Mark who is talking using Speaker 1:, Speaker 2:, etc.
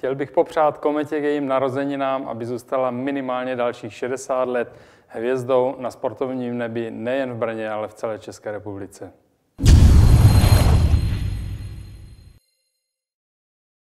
Speaker 1: Chtěl bych popřát Kometě k jejím narozeninám, aby zůstala minimálně dalších 60 let hvězdou na sportovním nebi nejen v Brně, ale v celé České republice.